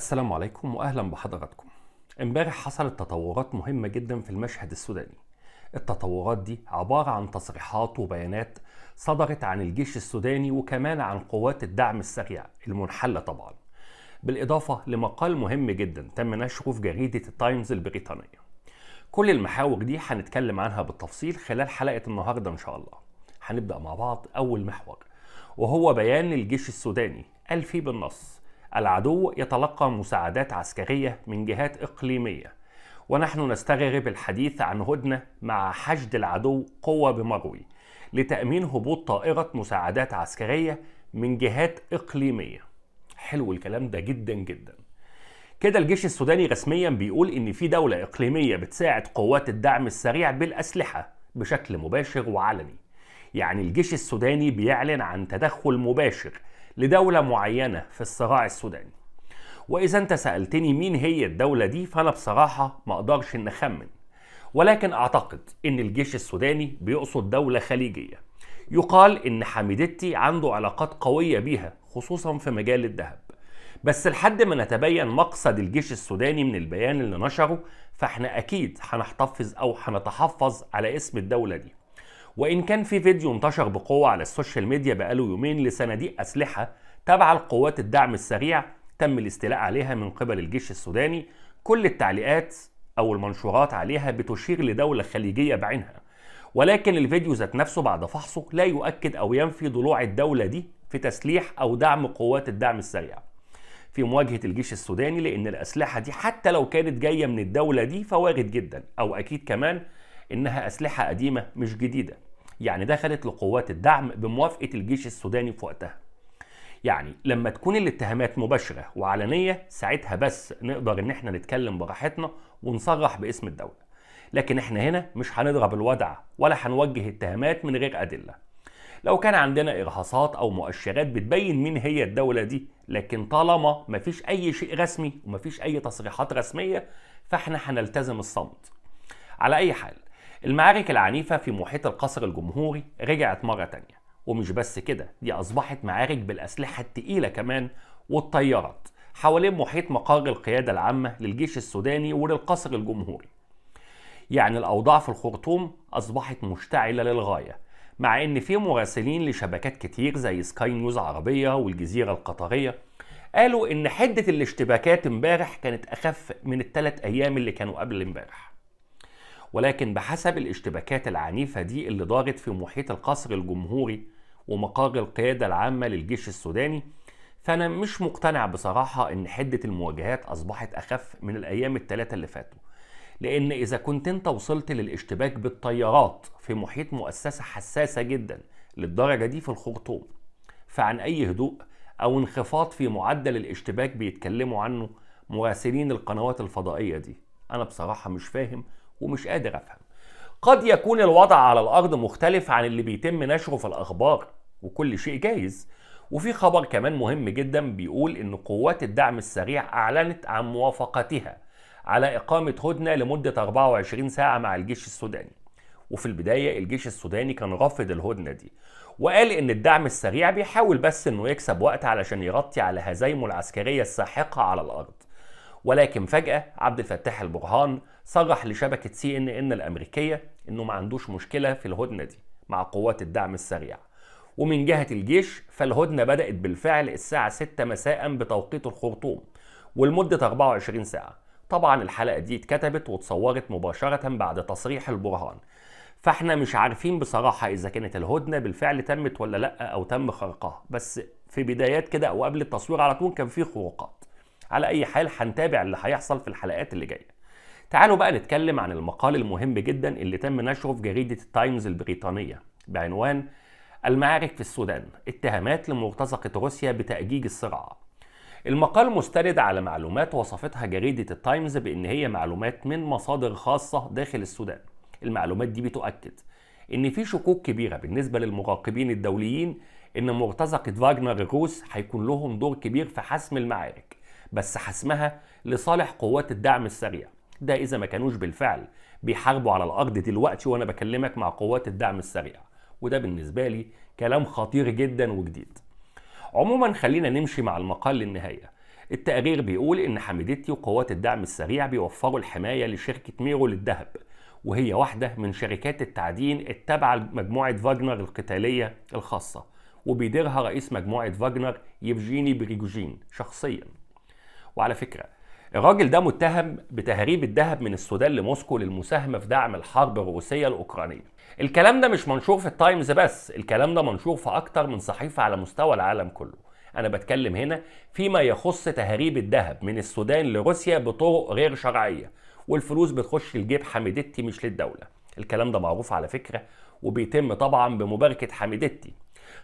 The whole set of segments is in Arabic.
السلام عليكم واهلا بحضراتكم امبارح حصلت تطورات مهمه جدا في المشهد السوداني التطورات دي عباره عن تصريحات وبيانات صدرت عن الجيش السوداني وكمان عن قوات الدعم السريع المنحله طبعا بالاضافه لمقال مهم جدا تم نشره في جريده التايمز البريطانيه كل المحاور دي هنتكلم عنها بالتفصيل خلال حلقه النهارده ان شاء الله هنبدا مع بعض اول محور وهو بيان الجيش السوداني قال فيه بالنص العدو يتلقى مساعدات عسكرية من جهات إقليمية ونحن نستغرب الحديث عن هدنة مع حشد العدو قوة بمروي لتأمين هبوط طائرة مساعدات عسكرية من جهات إقليمية حلو الكلام ده جدا جدا كده الجيش السوداني رسميا بيقول ان في دولة اقليمية بتساعد قوات الدعم السريع بالاسلحة بشكل مباشر وعلني يعني الجيش السوداني بيعلن عن تدخل مباشر لدولة معينة في الصراع السوداني وإذا أنت سألتني مين هي الدولة دي فأنا بصراحة ما أقدرش إن أخمن ولكن أعتقد إن الجيش السوداني بيقصد دولة خليجية يقال إن حميدتي عنده علاقات قوية بيها خصوصا في مجال الذهب بس لحد ما نتبين مقصد الجيش السوداني من البيان اللي نشره فاحنا أكيد هنحتفظ أو هنتحفظ على اسم الدولة دي وإن كان في فيديو انتشر بقوة على السوشيال ميديا بقاله يومين لصناديق أسلحة تابعة لقوات الدعم السريع تم الاستيلاء عليها من قبل الجيش السوداني كل التعليقات أو المنشورات عليها بتشير لدولة خليجية بعينها ولكن الفيديو ذات نفسه بعد فحصه لا يؤكد أو ينفي ضلوع الدولة دي في تسليح أو دعم قوات الدعم السريع في مواجهة الجيش السوداني لأن الأسلحة دي حتى لو كانت جاية من الدولة دي فوارد جدا أو أكيد كمان إنها أسلحة قديمة مش جديدة يعني دخلت لقوات الدعم بموافقة الجيش السوداني في وقتها يعني لما تكون الاتهامات مباشرة وعلنية ساعتها بس نقدر إن احنا نتكلم براحتنا ونصرح باسم الدولة لكن احنا هنا مش هنضرب الوضع ولا هنوجه اتهامات من غير أدلة لو كان عندنا إرهاصات أو مؤشرات بتبين مين هي الدولة دي لكن طالما مفيش أي شيء رسمي ومفيش أي تصريحات رسمية فاحنا هنلتزم الصمت على أي حال المعارك العنيفة في محيط القصر الجمهوري رجعت مرة تانية ومش بس كده دي أصبحت معارك بالأسلحة التقيلة كمان والطيارات حوالين محيط مقر القيادة العامة للجيش السوداني وللقصر الجمهوري يعني الأوضاع في الخرطوم أصبحت مشتعلة للغاية مع إن في مراسلين لشبكات كتير زي سكاي نيوز عربية والجزيرة القطرية قالوا إن حدة الاشتباكات امبارح كانت أخف من الثلاث أيام اللي كانوا قبل امبارح ولكن بحسب الاشتباكات العنيفة دي اللي دارت في محيط القصر الجمهوري ومقر القيادة العامة للجيش السوداني فأنا مش مقتنع بصراحة إن حدة المواجهات أصبحت أخف من الأيام الثلاثة اللي فاتوا لأن إذا كنت أنت وصلت للاشتباك بالطيارات في محيط مؤسسة حساسة جدا للدرجة دي في الخرطوم فعن أي هدوء أو انخفاض في معدل الاشتباك بيتكلموا عنه مراسلين القنوات الفضائية دي أنا بصراحة مش فاهم ومش قادر افهم قد يكون الوضع على الارض مختلف عن اللي بيتم نشره في الاخبار وكل شيء جايز وفي خبر كمان مهم جدا بيقول ان قوات الدعم السريع اعلنت عن موافقتها على اقامه هدنه لمده 24 ساعه مع الجيش السوداني وفي البدايه الجيش السوداني كان رافض الهدنه دي وقال ان الدعم السريع بيحاول بس انه يكسب وقت علشان يغطي على هزايمه العسكريه الساحقه على الارض ولكن فجاه عبد الفتاح البرهان صرح لشبكة سي ان ان الأمريكية إنه ما عندوش مشكلة في الهدنة دي مع قوات الدعم السريع ومن جهة الجيش فالهدنة بدأت بالفعل الساعة 6 مساء بتوقيت الخرطوم ولمدة 24 ساعة طبعا الحلقة دي اتكتبت واتصورت مباشرة بعد تصريح البرهان فاحنا مش عارفين بصراحة إذا كانت الهدنة بالفعل تمت ولا لأ أو تم خرقها بس في بدايات كده أو قبل التصوير على طول كان في خروقات على أي حال هنتابع اللي هيحصل في الحلقات اللي جايه تعالوا بقى نتكلم عن المقال المهم جدا اللي تم نشره في جريدة التايمز البريطانية بعنوان المعارك في السودان اتهامات لمرتزقة روسيا بتأجيج الصراع المقال مستند على معلومات وصفتها جريدة التايمز بأن هي معلومات من مصادر خاصة داخل السودان المعلومات دي بتؤكد ان في شكوك كبيره بالنسبه للمراقبين الدوليين ان مرتزقه فاجنر الروس هيكون لهم دور كبير في حسم المعارك بس حسمها لصالح قوات الدعم السريع ده اذا ما كانوش بالفعل بيحاربوا على الارض دلوقتي وانا بكلمك مع قوات الدعم السريع وده بالنسبه لي كلام خطير جدا وجديد عموما خلينا نمشي مع المقال للنهايه التقرير بيقول ان حميدتي وقوات الدعم السريع بيوفروا الحمايه لشركه ميرو للذهب وهي واحده من شركات التعدين التابعه لمجموعه فاجنر القتاليه الخاصه وبيديرها رئيس مجموعه فاجنر يفجيني بريجوجين شخصيا وعلى فكره الراجل ده متهم بتهريب الذهب من السودان لموسكو للمساهمه في دعم الحرب الروسيه الاوكرانيه الكلام ده مش منشور في التايمز بس الكلام ده منشور في اكتر من صحيفه على مستوى العالم كله انا بتكلم هنا فيما يخص تهريب الذهب من السودان لروسيا بطرق غير شرعيه والفلوس بتخش لجيب حميدتي مش للدوله الكلام ده معروف على فكره وبيتم طبعا بمباركه حميدتي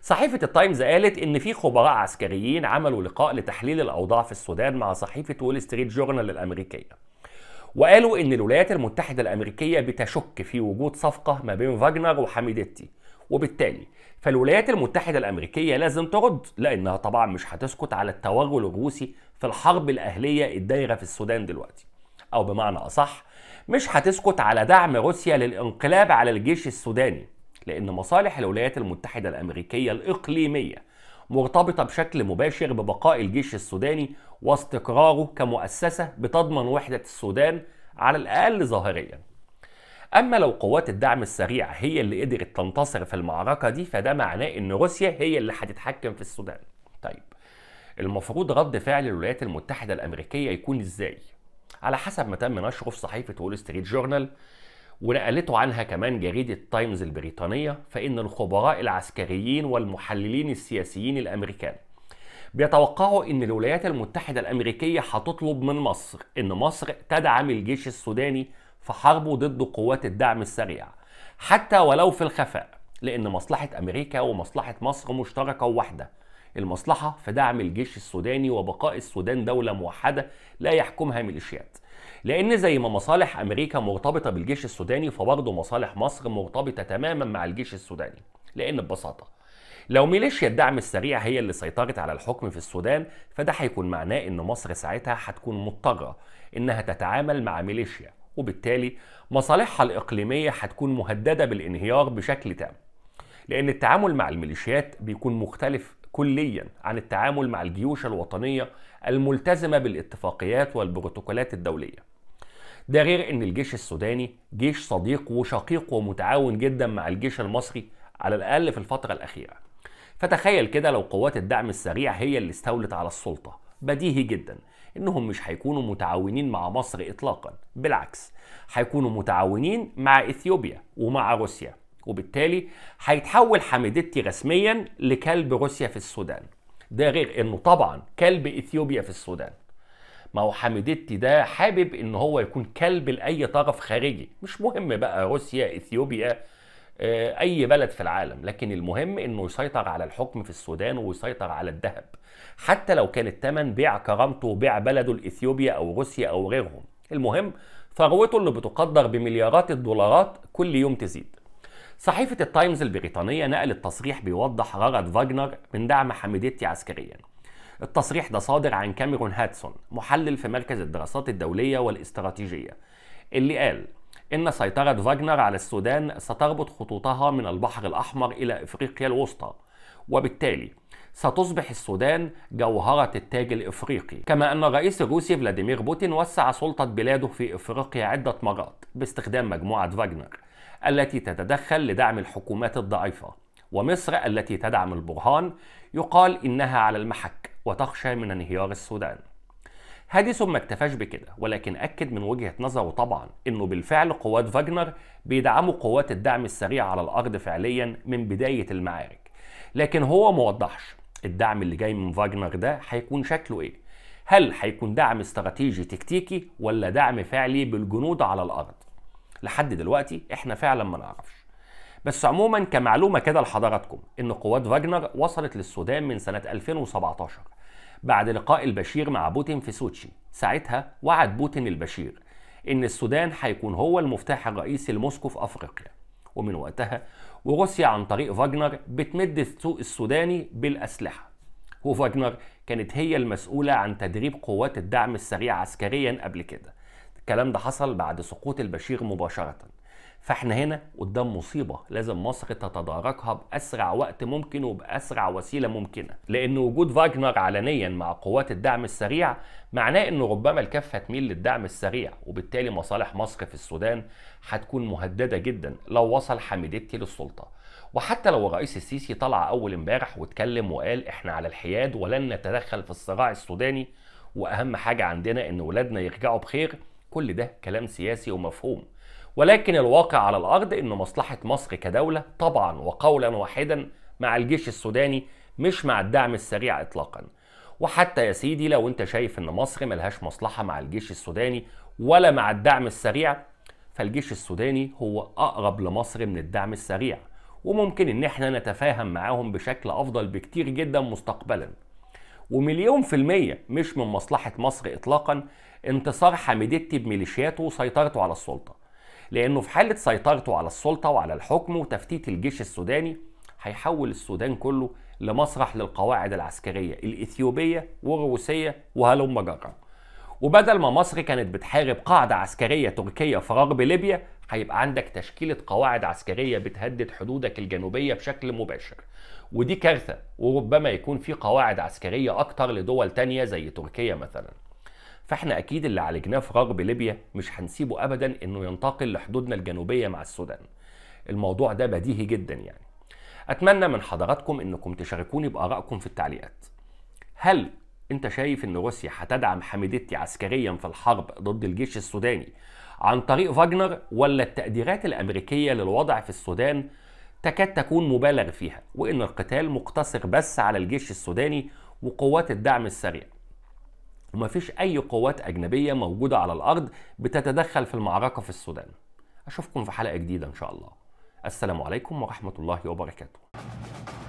صحيفة التايمز قالت إن في خبراء عسكريين عملوا لقاء لتحليل الأوضاع في السودان مع صحيفة وول ستريت جورنال الأمريكية وقالوا إن الولايات المتحدة الأمريكية بتشك في وجود صفقة ما بين فاجنر وحميدتي وبالتالي فالولايات المتحدة الأمريكية لازم ترد لأنها طبعا مش هتسكت على التوغل الروسي في الحرب الأهلية الدايرة في السودان دلوقتي أو بمعنى أصح مش هتسكت على دعم روسيا للانقلاب على الجيش السوداني لأن مصالح الولايات المتحدة الأمريكية الإقليمية مرتبطة بشكل مباشر ببقاء الجيش السوداني واستقراره كمؤسسة بتضمن وحدة السودان على الأقل ظاهريا أما لو قوات الدعم السريع هي اللي قدرت تنتصر في المعركة دي فده معناه إن روسيا هي اللي هتتحكم في السودان طيب المفروض رد فعل الولايات المتحدة الأمريكية يكون إزاي؟ على حسب ما تم نشره في صحيفة وول ستريت جورنال ونقلته عنها كمان جريدة تايمز البريطانية فإن الخبراء العسكريين والمحللين السياسيين الأمريكان بيتوقعوا إن الولايات المتحدة الأمريكية هتطلب من مصر إن مصر تدعم الجيش السوداني في حربه ضد قوات الدعم السريع حتى ولو في الخفاء لأن مصلحة أمريكا ومصلحة مصر مشتركة وواحدة المصلحة في دعم الجيش السوداني وبقاء السودان دولة موحدة لا يحكمها ميليشيات لان زي ما مصالح امريكا مرتبطه بالجيش السوداني فبرضه مصالح مصر مرتبطه تماما مع الجيش السوداني لان ببساطه لو ميليشيا الدعم السريع هي اللي سيطرت على الحكم في السودان فده هيكون معناه ان مصر ساعتها هتكون مضطره انها تتعامل مع ميليشيا وبالتالي مصالحها الاقليميه هتكون مهدده بالانهيار بشكل تام لان التعامل مع الميليشيات بيكون مختلف كليا عن التعامل مع الجيوش الوطنيه الملتزمه بالاتفاقيات والبروتوكولات الدوليه ده غير ان الجيش السوداني جيش صديق وشقيق ومتعاون جدا مع الجيش المصري على الاقل في الفتره الاخيره فتخيل كده لو قوات الدعم السريع هي اللي استولت على السلطه بديهي جدا انهم مش هيكونوا متعاونين مع مصر اطلاقا بالعكس هيكونوا متعاونين مع اثيوبيا ومع روسيا وبالتالي هيتحول حميدتي رسميا لكلب روسيا في السودان ده غير انه طبعا كلب اثيوبيا في السودان ما هو حميدتي ده حابب ان هو يكون كلب لاي طرف خارجي مش مهم بقى روسيا اثيوبيا آه، اي بلد في العالم لكن المهم انه يسيطر على الحكم في السودان ويسيطر على الذهب حتى لو كان الثمن بيع كرامته وبيع بلده لاثيوبيا او روسيا او غيرهم المهم ثروته اللي بتقدر بمليارات الدولارات كل يوم تزيد صحيفة التايمز البريطانية نقلت تصريح بيوضح غرض فاجنر من دعم حميدتي عسكريا التصريح ده صادر عن كاميرون هاتسون محلل في مركز الدراسات الدولية والاستراتيجية اللي قال إن سيطرة فاجنر على السودان ستربط خطوطها من البحر الأحمر إلى إفريقيا الوسطى وبالتالي ستصبح السودان جوهرة التاج الإفريقي كما أن الرئيس الروسي فلاديمير بوتين وسع سلطة بلاده في إفريقيا عدة مرات باستخدام مجموعة فاجنر التي تتدخل لدعم الحكومات الضعيفة ومصر التي تدعم البرهان يقال إنها على المحك وتخشى من انهيار السودان هاديسون ما اكتفاش بكده ولكن أكد من وجهة نظره طبعا إنه بالفعل قوات فاجنر بيدعموا قوات الدعم السريع على الأرض فعليا من بداية المعارك لكن هو موضحش الدعم اللي جاي من فاجنر ده هيكون شكله إيه هل هيكون دعم استراتيجي تكتيكي ولا دعم فعلي بالجنود على الأرض لحد دلوقتي احنا فعلا ما نعرفش بس عموما كمعلومة كده لحضراتكم إن قوات فاجنر وصلت للسودان من سنة 2017 بعد لقاء البشير مع بوتين في سوتشي ساعتها وعد بوتين البشير إن السودان هيكون هو المفتاح الرئيسي لموسكو في أفريقيا ومن وقتها وروسيا عن طريق فاجنر بتمد السوق السوداني بالأسلحة وفاجنر كانت هي المسؤولة عن تدريب قوات الدعم السريع عسكريا قبل كده الكلام ده حصل بعد سقوط البشير مباشرة فاحنا هنا قدام مصيبه لازم مصر تتداركها باسرع وقت ممكن وباسرع وسيله ممكنه لان وجود فاجنر علنيا مع قوات الدعم السريع معناه ان ربما الكفه تميل للدعم السريع وبالتالي مصالح مصر في السودان هتكون مهدده جدا لو وصل حميدتي للسلطه وحتى لو الرئيس السيسي طلع اول امبارح واتكلم وقال احنا على الحياد ولن نتدخل في الصراع السوداني واهم حاجه عندنا ان ولادنا يرجعوا بخير كل ده كلام سياسي ومفهوم ولكن الواقع على الأرض أن مصلحة مصر كدولة طبعا وقولا واحدا مع الجيش السوداني مش مع الدعم السريع إطلاقا وحتى يا سيدي لو أنت شايف أن مصر ملهاش مصلحة مع الجيش السوداني ولا مع الدعم السريع فالجيش السوداني هو أقرب لمصر من الدعم السريع وممكن ان احنا نتفاهم معاهم بشكل افضل بكتير جدا مستقبلا ومليون في المية مش من مصلحة مصر اطلاقا انتصار حميدتي بميليشياته وسيطرته على السلطة لأنه في حالة سيطرته على السلطة وعلى الحكم وتفتيت الجيش السوداني هيحول السودان كله لمسرح للقواعد العسكرية الإثيوبية والروسية وهلم جرا وبدل ما مصر كانت بتحارب قاعدة عسكرية تركية في غرب ليبيا هيبقى عندك تشكيلة قواعد عسكرية بتهدد حدودك الجنوبية بشكل مباشر ودي كارثة وربما يكون في قواعد عسكرية أكتر لدول تانية زي تركيا مثلاً فاحنا اكيد اللي عالجناه في غرب ليبيا مش هنسيبه ابدا انه ينتقل لحدودنا الجنوبيه مع السودان الموضوع ده بديهي جدا يعني اتمنى من حضراتكم انكم تشاركوني بارائكم في التعليقات هل انت شايف ان روسيا هتدعم حميدتي عسكريا في الحرب ضد الجيش السوداني عن طريق فاجنر ولا التقديرات الامريكيه للوضع في السودان تكاد تكون مبالغ فيها وان القتال مقتصر بس على الجيش السوداني وقوات الدعم السريع ومفيش أي قوات أجنبية موجودة على الأرض بتتدخل في المعركة في السودان أشوفكم في حلقة جديدة إن شاء الله السلام عليكم ورحمة الله وبركاته